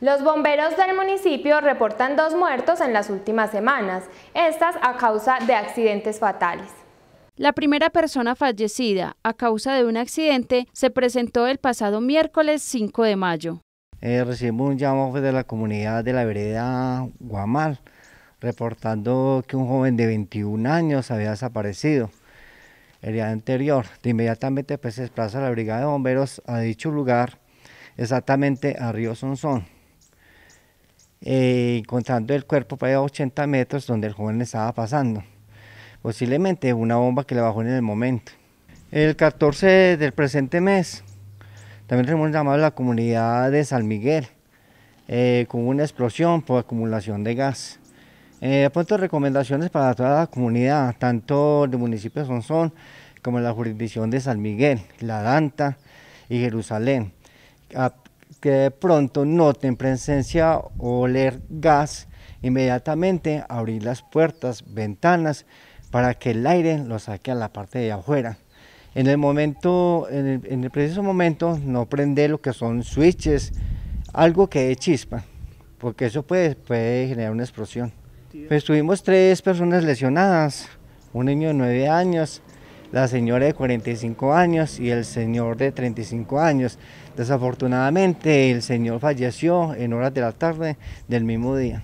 Los bomberos del municipio reportan dos muertos en las últimas semanas, estas a causa de accidentes fatales. La primera persona fallecida a causa de un accidente se presentó el pasado miércoles 5 de mayo. Eh, recibimos un llamado de la comunidad de la vereda Guamal, reportando que un joven de 21 años había desaparecido el día anterior. De inmediatamente pues, se desplaza la brigada de bomberos a dicho lugar, exactamente a Río Sonsón. Eh, encontrando el cuerpo para a 80 metros donde el joven estaba pasando. Posiblemente una bomba que le bajó en el momento. El 14 del presente mes, también tenemos llamado a la comunidad de San Miguel eh, con una explosión por acumulación de gas. Eh, recomendaciones para toda la comunidad, tanto del municipio de Sonsón como la jurisdicción de San Miguel, La Danta y Jerusalén que de pronto noten presencia o oler gas, inmediatamente abrir las puertas, ventanas, para que el aire lo saque a la parte de afuera. En el momento, en el, preciso momento, no prender lo que son switches, algo que dé chispa, porque eso puede, puede generar una explosión. Estuvimos pues tres personas lesionadas, un niño de nueve años, la señora de 45 años y el señor de 35 años. Desafortunadamente, el señor falleció en horas de la tarde del mismo día.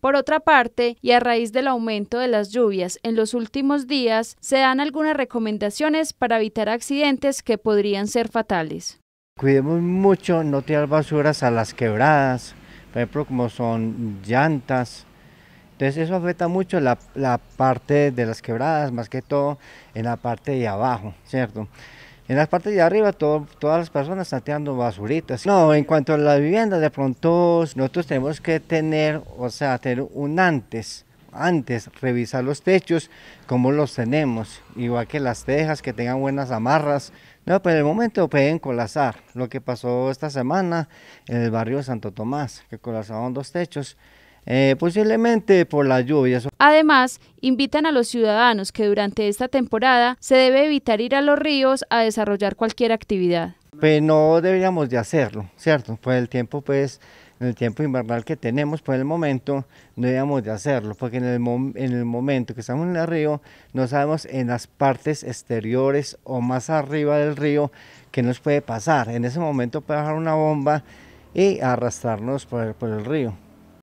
Por otra parte, y a raíz del aumento de las lluvias en los últimos días, se dan algunas recomendaciones para evitar accidentes que podrían ser fatales. Cuidemos mucho no tirar basuras a las quebradas, por ejemplo, como son llantas, entonces eso afecta mucho la, la, parte de las quebradas, más que todo en la parte de abajo, ¿cierto? En las partes de arriba todo, todas las personas están tirando basuritas. No, en cuanto a la vivienda, de pronto nosotros tenemos que tener, o sea, tener un antes, antes, revisar los techos, cómo los tenemos, igual que las tejas, que tengan buenas amarras. No, pero pues, en el momento pueden colazar Lo que pasó esta semana en el barrio de Santo Tomás, que colapsaron dos techos, eh, posiblemente por las lluvias. Además, invitan a los ciudadanos que durante esta temporada se debe evitar ir a los ríos a desarrollar cualquier actividad. Pues no deberíamos de hacerlo, ¿cierto? Pues el tiempo, pues, en el tiempo invernal que tenemos por el momento, no deberíamos de hacerlo, porque en el, en momento que estamos en el río, no sabemos en las partes exteriores o más arriba del río qué nos puede pasar. En ese momento puede bajar una bomba y arrastrarnos por el río.